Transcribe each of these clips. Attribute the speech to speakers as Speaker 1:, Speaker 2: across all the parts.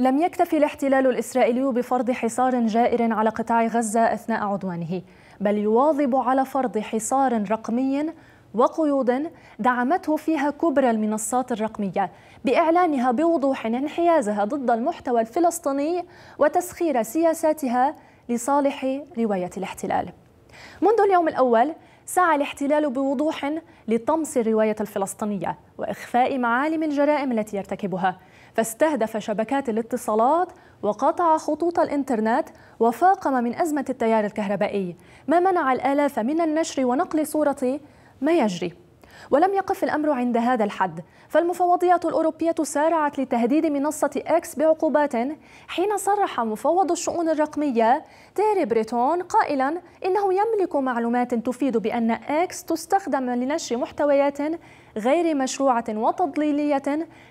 Speaker 1: لم يكتفي الاحتلال الإسرائيلي بفرض حصار جائر على قطاع غزة أثناء عدوانه بل يواظب على فرض حصار رقمي وقيود دعمته فيها كبرى المنصات الرقمية بإعلانها بوضوح انحيازها ضد المحتوى الفلسطيني وتسخير سياساتها لصالح رواية الاحتلال منذ اليوم الأول سعى الاحتلال بوضوح لطمس الرواية الفلسطينية وإخفاء معالم الجرائم التي يرتكبها فاستهدف شبكات الاتصالات وقطع خطوط الإنترنت وفاقم من أزمة التيار الكهربائي ما منع الآلاف من النشر ونقل صورة ما يجري ولم يقف الأمر عند هذا الحد فالمفوضية الأوروبية سارعت لتهديد منصة إكس بعقوبات حين صرح مفوض الشؤون الرقمية تيري بريتون قائلا إنه يملك معلومات تفيد بأن إكس تستخدم لنشر محتويات غير مشروعة وتضليلية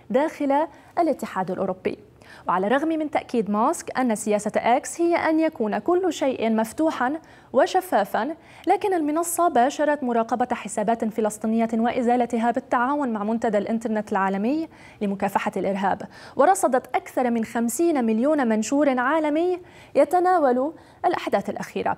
Speaker 1: داخل الاتحاد الأوروبي وعلى الرغم من تأكيد ماسك أن سياسة إكس هي أن يكون كل شيء مفتوحا وشفافا لكن المنصة باشرت مراقبة حسابات فلسطينية وإزالتها بالتعاون مع منتدى الإنترنت العالمي لمكافحة الإرهاب ورصدت أكثر من 50 مليون منشور عالمي يتناول الأحداث الأخيرة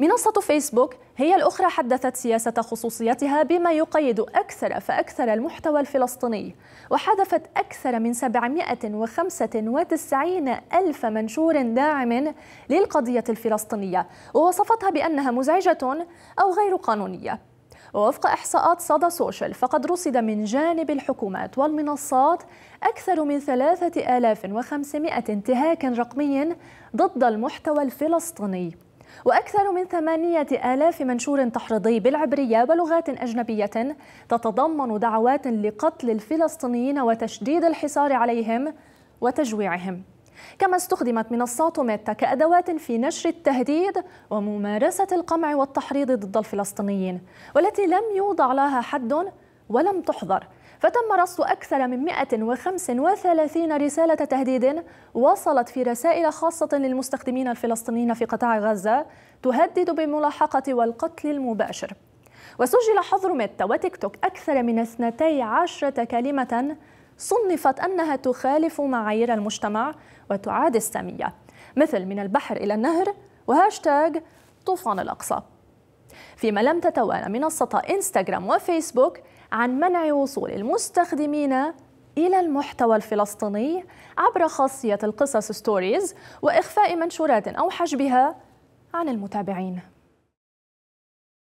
Speaker 1: منصة فيسبوك هي الأخرى حدثت سياسة خصوصيتها بما يقيد أكثر فأكثر المحتوى الفلسطيني وحذفت أكثر من 795 ألف منشور داعم للقضية الفلسطينية ووصفتها بأنها مزعجة أو غير قانونية ووفق إحصاءات صدى سوشيال فقد رصد من جانب الحكومات والمنصات أكثر من 3500 انتهاك رقمي ضد المحتوى الفلسطيني وأكثر من ثمانية آلاف منشور تحريضي بالعبرية ولغات أجنبية تتضمن دعوات لقتل الفلسطينيين وتشديد الحصار عليهم وتجويعهم كما استخدمت منصات ميتا كأدوات في نشر التهديد وممارسة القمع والتحريض ضد الفلسطينيين والتي لم يوضع لها حد ولم تحظر فتم رصد أكثر من 135 رسالة تهديد وصلت في رسائل خاصة للمستخدمين الفلسطينيين في قطاع غزة تهدد بالملاحقة والقتل المباشر وسجل حظر ميتا وتيك توك أكثر من 12 كلمة صنفت أنها تخالف معايير المجتمع وتعادي السامية مثل من البحر إلى النهر وهاشتاج طوفان الأقصى فيما لم تتوانى منصة إنستغرام وفيسبوك عن منع وصول المستخدمين إلى المحتوى الفلسطيني عبر خاصية القصص ستوريز وإخفاء منشورات أو حجبها عن المتابعين